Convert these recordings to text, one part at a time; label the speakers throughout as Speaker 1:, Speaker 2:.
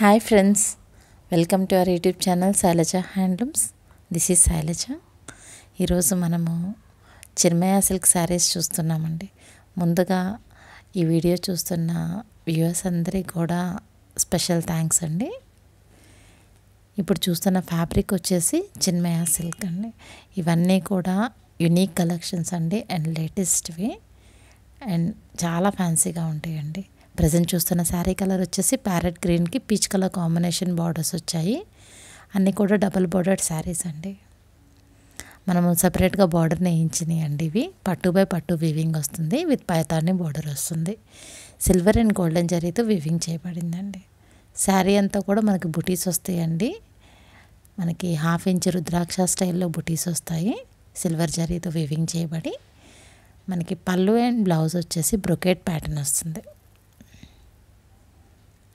Speaker 1: hi friends welcome to our YouTube channel Shailaja handlooms this is Shailaja ఈరోజు మనము Chinmaya silk saris చూస్తున్నామండి ముందుగా ఈ వీడియో చూస్తున్న వ్యూవర్స్ అందరికీ కూడా స్పెషల్ థ్యాంక్స్ అండి ఇప్పుడు చూస్తున్న ఫ్యాబ్రిక్ వచ్చేసి చిన్మయా సిల్క్ అండి ఇవన్నీ కూడా యునీక్ కలెక్షన్స్ అండి అండ్ లేటెస్ట్వి అండ్ చాలా ఫ్యాన్సీగా ఉంటాయండి ప్రజెంట్ చూస్తున్న శారీ కలర్ వచ్చేసి ప్యారెట్ గ్రీన్కి పీచ్ కలర్ కాంబినేషన్ బార్డర్స్ వచ్చాయి అన్నీ కూడా డబల్ బార్డర్డ్ శారీస్ అండి మనము సపరేట్గా బార్డర్ నేయించినాయి అండి ఇవి పట్టు బై పట్టు వీవింగ్ వస్తుంది విత్ పైతాని బార్డర్ వస్తుంది సిల్వర్ అండ్ గోల్డెన్ జరీతో వీవింగ్ చేయబడిందండి శారీ అంతా కూడా మనకి బుటీస్ వస్తాయండి మనకి హాఫ్ ఇంచ్ రుద్రాక్ష స్టైల్లో బుటీస్ వస్తాయి సిల్వర్ జరీతో వీవింగ్ చేయబడి మనకి పళ్ళు అండ్ బ్లౌజ్ వచ్చేసి బ్రొకేట్ ప్యాటర్న్ వస్తుంది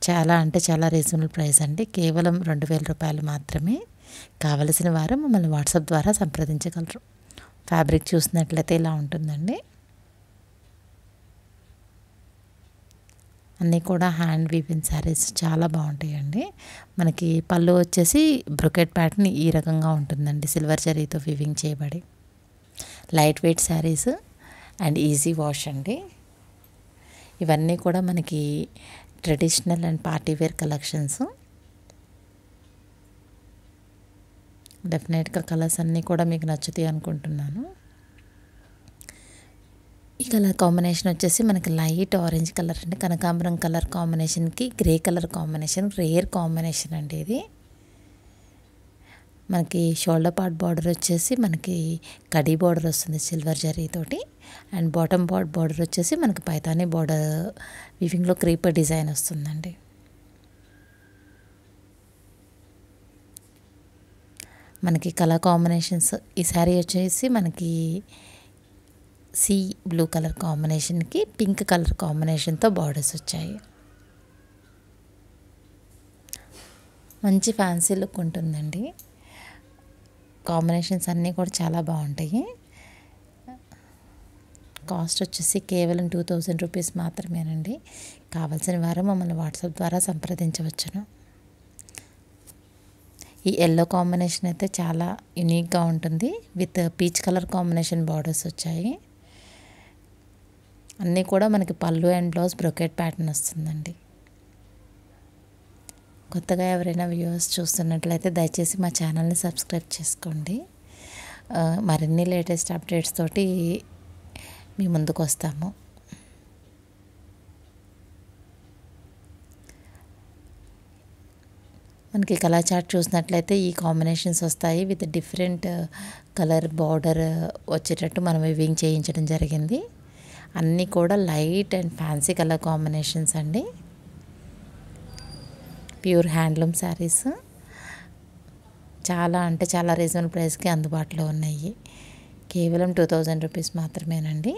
Speaker 1: చాలా అంటే చాలా రీజనబుల్ ప్రైస్ అండి కేవలం రెండు వేల రూపాయలు మాత్రమే కావలసిన వారు మమ్మల్ని వాట్సాప్ ద్వారా సంప్రదించగలరు ఫ్యాబ్రిక్ చూసినట్లయితే ఇలా ఉంటుందండి అన్నీ కూడా హ్యాండ్ వీపిన్ శారీస్ చాలా బాగుంటాయండి మనకి పళ్ళు వచ్చేసి బ్రొకెట్ ప్యాటర్న్ ఈ రకంగా ఉంటుందండి సిల్వర్ జరీతో వీవింగ్ చేయబడి light weight saris and easy wash అండి ఇవన్నీ కూడా మనకి traditional and party wear collections డెఫినెట్గా కలర్స్ అన్నీ కూడా మీకు నచ్చుతాయి అనుకుంటున్నాను ఈ కలర్ కాంబినేషన్ వచ్చేసి మనకి లైట్ ఆరెంజ్ కలర్ అండి కనకాంబరం కలర్ కాంబినేషన్కి grey colour combination rare combination అండి ఇది మనకి షోల్డర్ పార్ట్ బార్డర్ వచ్చేసి మనకి కడీ బార్డర్ వస్తుంది సిల్వర్ జరీతోటి అండ్ బాటమ్ పార్ట్ బార్డర్ వచ్చేసి మనకి పైతానీ బార్డర్ వివింగ్లో క్రీపర్ డిజైన్ వస్తుందండి మనకి కలర్ కాంబినేషన్స్ ఈ శారీ వచ్చేసి మనకి సీ బ్లూ కలర్ కాంబినేషన్కి పింక్ కలర్ కాంబినేషన్తో బార్డర్స్ వచ్చాయి మంచి ఫ్యాన్సీ లుక్ ఉంటుందండి కాంబినేషన్స్ అన్నీ కూడా చాలా బాగుంటాయి కాస్ట్ వచ్చేసి కేవలం టూ థౌజండ్ రూపీస్ మాత్రమేనండి కావాల్సిన వారు మమ్మల్ని వాట్సాప్ ద్వారా సంప్రదించవచ్చును ఈ ఎల్లో కాంబినేషన్ అయితే చాలా యునీక్గా ఉంటుంది with peach colour combination borders వచ్చాయి అన్నీ కూడా మనకి పళ్ళు అండ్ బ్లౌజ్ బ్రొకెట్ ప్యాటర్న్ వస్తుందండి కొత్తగా ఎవరైనా వ్యూవర్స్ చూస్తున్నట్లయితే దయచేసి మా ఛానల్ని సబ్స్క్రైబ్ చేసుకోండి మరిన్ని లేటెస్ట్ అప్డేట్స్ తోటి మీ ముందుకు వస్తాము మనకి కలర్ చార్ట్ చూసినట్లయితే ఈ కాంబినేషన్స్ వస్తాయి విత్ డిఫరెంట్ కలర్ బార్డర్ వచ్చేటట్టు మనం వివింగ్ చేయించడం జరిగింది అన్నీ కూడా light and fancy colour combinations అండి ప్యూర్ హ్యాండ్లూమ్ శారీస్ చాలా అంటే చాలా రీజనబుల్ ప్రైస్కి అందుబాటులో ఉన్నాయి కేవలం టూ థౌజండ్ రూపీస్ మాత్రమేనండి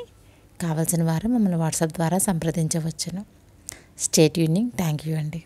Speaker 1: కావాల్సిన వారు మమ్మల్ని వాట్సాప్ ద్వారా సంప్రదించవచ్చును స్టేట్ యూనింగ్ థ్యాంక్ యూ అండి